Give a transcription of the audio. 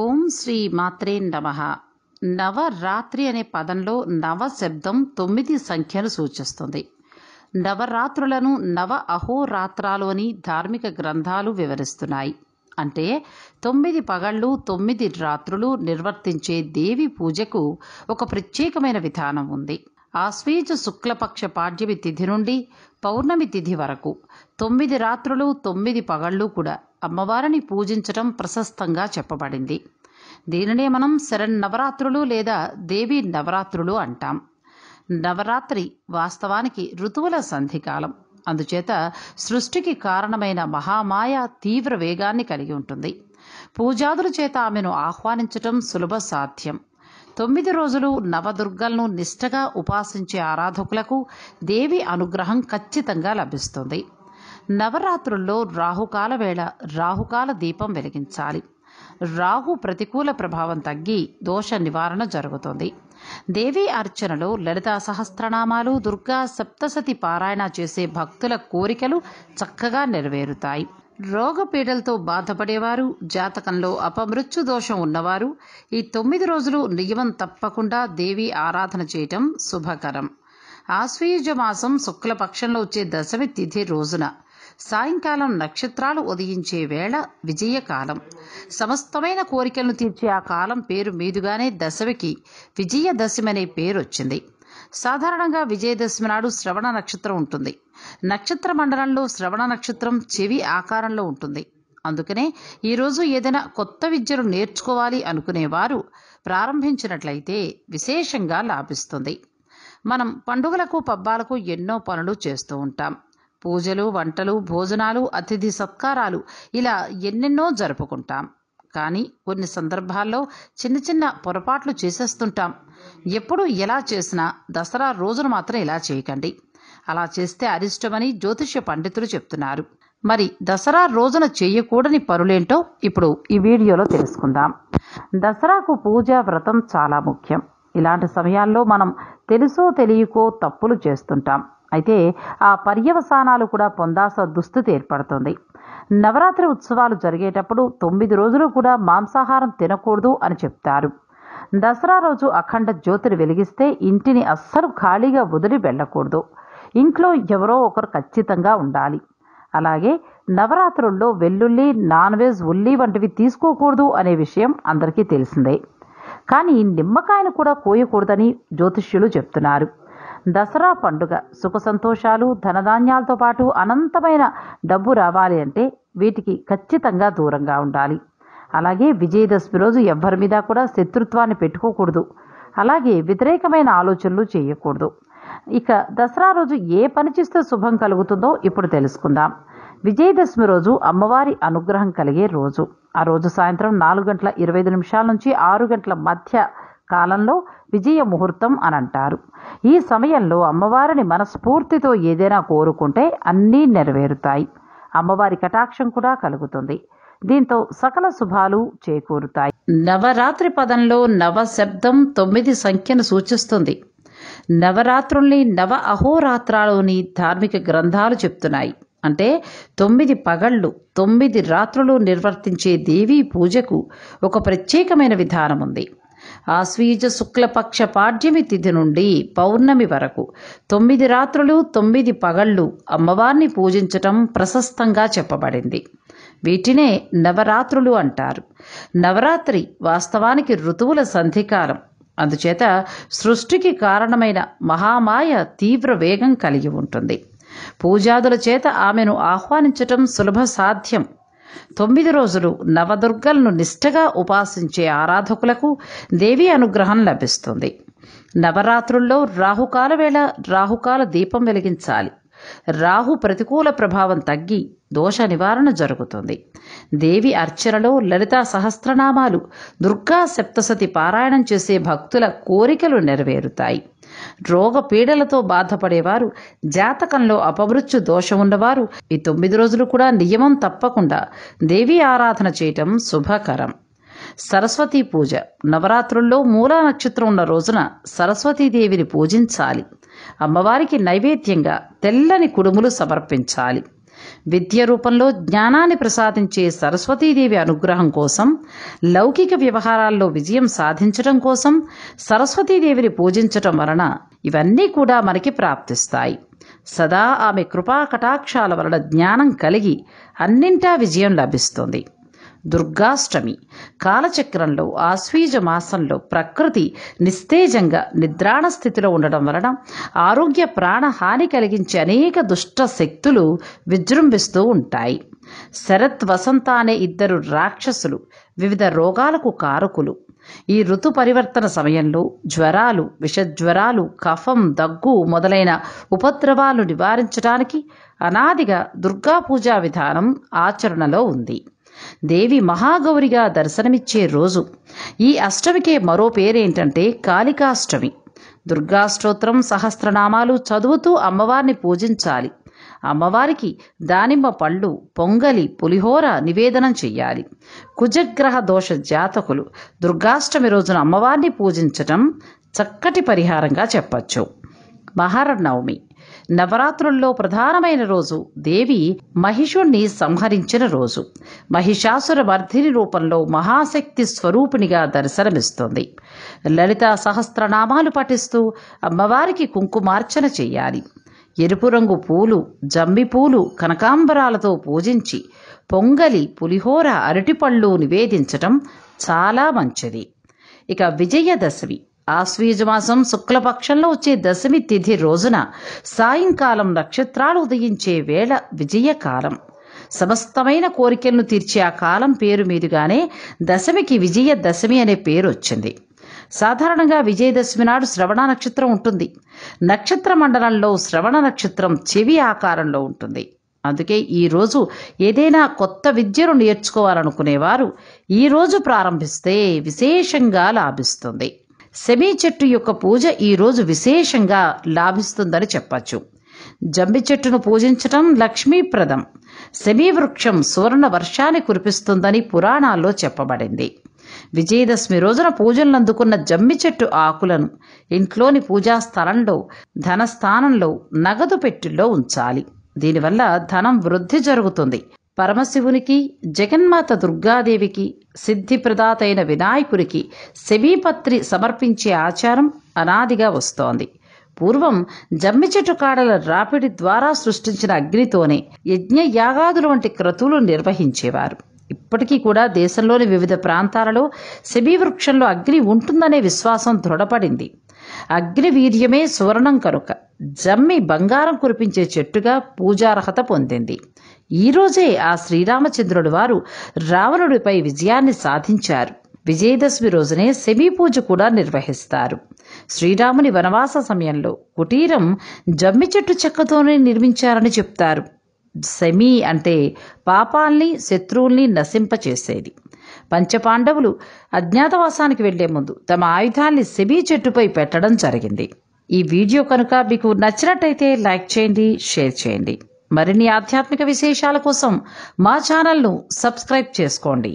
ఓం శ్రీ మాత్రే నమ నవరాత్రి అనే పదంలో నవ శబ్దం తొమ్మిది సంఖ్యను సూచిస్తుంది నవరాత్రులను నవ అహోరాత్రాలు అని ధార్మిక గ్రంథాలు వివరిస్తున్నాయి అంటే తొమ్మిది పగళ్ళు తొమ్మిది రాత్రులు నిర్వర్తించే దేవి పూజకు ఒక ప్రత్యేకమైన విధానం ఉంది ఆశ్వీజ శుక్లపక్ష పాడ్యమి తిథి నుండి పౌర్ణమి తిథి వరకు తొమ్మిది రాత్రులు తొమ్మిది పగళ్ళు కూడా అమ్మవారిని పూజించటం ప్రశస్తంగా చెప్పబడింది దీనినే మనం నవరాత్రులు లేదా దేవి నవరాత్రులు అంటాం నవరాత్రి వాస్తవానికి ఋతువుల సంధికాలం అందుచేత సృష్టికి కారణమైన మహామాయ తీవ్ర వేగాన్ని కలిగి ఉంటుంది పూజాదుల చేత ఆమెను ఆహ్వానించటం సులభ సాధ్యం తొమ్మిది రోజులు నవదుర్గలను నిష్టగా ఉపాసించే ఆరాధకులకు దేవి అనుగ్రహం ఖచ్చితంగా లభిస్తుంది నవరాత్రుల్లో రాహుకాల వేళ రాహుకాల దీపం వెలిగించాలి రాహు ప్రతికూల ప్రభావం తగ్గి దోష నివారణ జరుగుతుంది దేవీ అర్చనలో లలితా సహస్రనామాలు దుర్గా సప్తసతి పారాయణ చేసే భక్తుల కోరికలు చక్కగా నెరవేరుతాయి రోగపీడలతో బాధపడేవారు జాతకంలో అపమృత్యు దోషం ఉన్నవారు ఈ తొమ్మిది రోజులు నియమం తప్పకుండా దేవి ఆరాధన చేయటం శుభకరం ఆశ్వీయుజ మాసం శుక్లపక్షంలో వచ్చే దశమి తిథి రోజున సాయంకాలం నక్షత్రాలు ఉదయించే వేళ విజయకాలం సమస్తమైన కోరికలను తీర్చే ఆ కాలం పేరు మీదుగానే దశవికి అనే పేరు వచ్చింది సాధారణంగా విజయదశమి నాడు శ్రవణ నక్షత్రం ఉంటుంది నక్షత్ర మండలంలో శ్రవణ నక్షత్రం చెవి ఆకారంలో ఉంటుంది అందుకనే ఈరోజు ఏదైనా కొత్త విద్యను నేర్చుకోవాలి అనుకునేవారు ప్రారంభించినట్లయితే విశేషంగా లాభిస్తుంది మనం పండుగలకు పబ్బాలకు ఎన్నో పనులు చేస్తూ ఉంటాం పూజలు వంటలు భోజనాలు అతిథి సత్కారాలు ఇలా ఎన్నెన్నో జరుపుకుంటాం కానీ కొన్ని సందర్భాల్లో చిన్న చిన్న పొరపాట్లు చేసేస్తుంటాం ఎప్పుడు ఎలా చేసినా దసరా రోజును మాత్రం ఇలా చేయకండి అలా చేస్తే అరిష్టమని జ్యోతిష్య పండితులు చెప్తున్నారు మరి దసరా రోజున చేయకూడని పనులేంటో ఇప్పుడు ఈ వీడియోలో తెలుసుకుందాం దసరాకు పూజా వ్రతం చాలా ముఖ్యం ఇలాంటి సమయాల్లో మనం తెలుసో తెలియకో తప్పులు చేస్తుంటాం అయితే ఆ పర్యవసానాలు కూడా పొందాల్సిన దుస్థితి ఏర్పడుతుంది నవరాత్రి ఉత్సవాలు జరిగేటప్పుడు తొమ్మిది రోజులు కూడా మాంసాహారం తినకూడదు అని చెప్తారు దసరా రోజు అఖండ జ్యోతిని వెలిగిస్తే ఇంటిని అస్సలు ఖాళీగా వదిలి వెళ్ళకూడదు ఇంట్లో ఎవరో ఒకరు ఖచ్చితంగా ఉండాలి అలాగే నవరాత్రుల్లో వెల్లుల్లి నాన్ వెజ్ ఉల్లి వంటివి తీసుకోకూడదు అనే విషయం అందరికీ తెలిసిందే కానీ నిమ్మకాయను కూడా కోయకూడదని జ్యోతిష్యులు చెప్తున్నారు దసరా పండుగ సుఖ సంతోషాలు ధనధాన్యాలతో పాటు అనంతమైన డబ్బు రావాలి అంటే వీటికి ఖచ్చితంగా దూరంగా ఉండాలి అలాగే విజయదశమి రోజు ఎవ్వరి మీద కూడా శత్రుత్వాన్ని పెట్టుకోకూడదు అలాగే వ్యతిరేకమైన ఆలోచనలు చేయకూడదు ఇక దసరా రోజు ఏ పని చేస్తే శుభం కలుగుతుందో ఇప్పుడు తెలుసుకుందాం విజయదశమి రోజు అమ్మవారి అనుగ్రహం కలిగే రోజు ఆ రోజు సాయంత్రం నాలుగు గంటల ఇరవై ఐదు నిమిషాల నుంచి ఆరు గంటల మధ్య కాలంలో విజయ ముహూర్తం అని అంటారు ఈ సమయంలో అమ్మవారిని మనస్ఫూర్తితో ఏదైనా కోరుకుంటే అన్నీ నెరవేరుతాయి అమ్మవారి కటాక్షం కూడా కలుగుతుంది దీంతో సకల శుభాలు చేకూరుతాయి నవరాత్రి పదంలో నవ శబ్దం తొమ్మిది సంఖ్యను సూచిస్తుంది నవరాత్రుల్ని నవ అహోరాత్రాలోని ధార్మిక గ్రంథాలు చెప్తున్నాయి అంటే తొమ్మిది పగళ్ళు తొమ్మిది రాత్రులు నిర్వర్తించే దేవీ పూజకు ఒక ప్రత్యేకమైన విధానం ఉంది ఆశ్వీజ శుక్లపక్ష పాడ్యమి తిథి నుండి పౌర్ణమి వరకు తొమ్మిది రాత్రులు తొమ్మిది పగళ్ళు అమ్మవారిని పూజించటం ప్రశస్తంగా చెప్పబడింది వీటినే నవరాత్రులు అంటారు నవరాత్రి వాస్తవానికి ఋతువుల సంధికాలం అందుచేత సృష్టికి కారణమైన మహామాయ తీవ్ర వేగం కలిగి ఉంటుంది పూజాదుల చేత ఆమెను ఆహ్వానించటం సులభ సాధ్యం తొమ్మిది రోజులు నవదుర్గలను నిష్ఠగా ఉపాసించే ఆరాధకులకు దేవి అనుగ్రహం లభిస్తుంది నవరాత్రుల్లో రాహుకాల వేళ రాహుకాల దీపం వెలిగించాలి రాహు ప్రతికూల ప్రభావం తగ్గి దోష నివారణ జరుగుతుంది దేవి అర్చనలో లలితా సహస్రనామాలు దుర్గా సప్తసతి పారాయణం చేసే భక్తుల కోరికలు నెరవేరుతాయి రోగ పీడలతో బాధపడేవారు జాతకంలో అపవృత్యు దోషం ఉన్నవారు ఈ తొమ్మిది రోజులు కూడా నియమం తప్పకుండా దేవీ ఆరాధన చేయటం శుభకరం సరస్వతీ పూజ నవరాత్రుల్లో మూలా నక్షత్రం ఉన్న రోజున సరస్వతీదేవిని పూజించాలి అమ్మవారికి నైవేద్యంగా తెల్లని కుడుములు సమర్పించాలి విద్య రూపంలో జ్ఞానాన్ని ప్రసాదించే సరస్వతీదేవి అనుగ్రహం కోసం లౌకిక వ్యవహారాల్లో విజయం సాధించడం కోసం సరస్వతీదేవిని పూజించటం వలన ఇవన్నీ కూడా మనకి ప్రాప్తిస్తాయి సదా ఆమె కృపా కటాక్షాల వలన జ్ఞానం కలిగి అన్నింటా విజయం లభిస్తుంది దుర్గాష్టమి కాలచక్రంలో ఆశ్వీజ మాసంలో ప్రకృతి నిస్తేజంగా నిద్రాణ స్థితిలో ఉండడం వలన ఆరోగ్య ప్రాణహాని కలిగించే అనేక దుష్ట శక్తులు విజృంభిస్తూ ఉంటాయి శరత్ వసంత అనే ఇద్దరు రాక్షసులు వివిధ రోగాలకు కారకులు ఈ ఋతు పరివర్తన సమయంలో జ్వరాలు విషజ్వరాలు కఫం దగ్గు మొదలైన ఉపద్రవాలు నివారించడానికి అనాదిగా దుర్గా పూజా విధానం ఆచరణలో ఉంది దేవి మహాగౌరిగా దర్శనమిచ్చే రోజు ఈ అష్టమికే మరో పేరేంటంటే కాళికాష్టమి దుర్గాష్టోత్రం సహస్రనామాలు చదువుతూ అమ్మవారిని పూజించాలి అమ్మవారికి దానిమ్మ పళ్ళు పొంగలి పులిహోర నివేదనం చెయ్యాలి కుజగ్రహ దోష జాతకులు దుర్గాష్టమి రోజున అమ్మవారిని పూజించటం చక్కటి పరిహారంగా చెప్పచ్చు మహారనవమి నవరాత్రుల్లో ప్రధానమైన రోజు దేవి మహిషుణ్ణి సంహరించిన రోజు మహిషాసుర వర్ధిని రూపంలో మహాశక్తి స్వరూపినిగా దర్శనమిస్తుంది లలిత సహస్రనామాలు పఠిస్తూ అమ్మవారికి కుంకుమార్చన చేయాలి ఎరుపు రంగు పూలు జమ్మి పూలు కనకాంబరాలతో పూజించి పొంగలి పులిహోర అరటిపళ్ళు నివేదించటం చాలా మంచిది ఇక విజయదశమి ఆశ్వీజమాసం శుక్లపక్షంలో వచ్చే దశమి తిథి రోజున సాయంకాలం నక్షత్రాలు ఉదయించే వేళ విజయకాలం సమస్తమైన కోరికలను తీర్చే ఆ కాలం పేరు మీదుగానే దశమికి విజయ దశమి అనే పేరు వచ్చింది సాధారణంగా విజయదశమి నాడు శ్రవణ నక్షత్రం ఉంటుంది నక్షత్ర మండలంలో శ్రవణ నక్షత్రం చెవి ఆకారంలో ఉంటుంది అందుకే ఈరోజు ఏదైనా కొత్త విద్యను నేర్చుకోవాలనుకునేవారు ఈరోజు ప్రారంభిస్తే విశేషంగా లాభిస్తుంది సెమీ చెట్టు యొక్క పూజ ఈరోజు విశేషంగా లాభిస్తుందని చెప్పచ్చు జంబి చెట్టును పూజించటం లక్ష్మీప్రదం వృక్షం సువర్ణ వర్షాన్ని కురిపిస్తుందని పురాణాల్లో చెప్పబడింది విజయదశమి రోజున పూజలను అందుకున్న జమ్మి చెట్టు ఆకులను ఇంట్లోని పూజా స్థలంలో ధనస్థానంలో నగదు పెట్టిల్లో ఉంచాలి దీనివల్ల ధనం వృద్ధి జరుగుతుంది పరమశివునికి జగన్మాత దుర్గాదేవికి సిద్ధిప్రదాత అయిన వినాయకుడికి శమీపత్రి సమర్పించే ఆచారం అనాదిగా వస్తోంది పూర్వం జమ్మి చెట్టు కాడల రాపిడి ద్వారా సృష్టించిన అగ్నితోనే యజ్ఞ యాగాదులు వంటి క్రతువులు నిర్వహించేవారు ఇప్పటికీ కూడా దేశంలోని వివిధ ప్రాంతాలలో వృక్షంలో అగ్ని ఉంటుందనే విశ్వాసం దృఢపడింది అగ్నివీర్యమే సువర్ణం కనుక జమ్మి బంగారం కురిపించే చెట్టుగా పూజార్హత పొందింది ఈరోజే ఆ శ్రీరామచంద్రుడు వారు రావణుడిపై విజయాన్ని సాధించారు విజయదశమి రోజునే సెమీ పూజ కూడా నిర్వహిస్తారు శ్రీరాముని వనవాస సమయంలో కుటీరం జమ్మి చెట్టు చెక్కతోనే నిర్మించారని చెప్తారు సెమీ అంటే పాపాల్ని శత్రువుల్ని నశింపచేసేది పంచపాండవులు అజ్ఞాతవాసానికి వెళ్లే ముందు తమ ఆయుధాల్ని సెమీ చెట్టుపై పెట్టడం జరిగింది ఈ వీడియో కనుక మీకు నచ్చినట్టయితే లైక్ చేయండి షేర్ చేయండి మరిన్ని ఆధ్యాత్మిక విశేషాల కోసం మా ఛానల్ను సబ్స్క్రైబ్ చేసుకోండి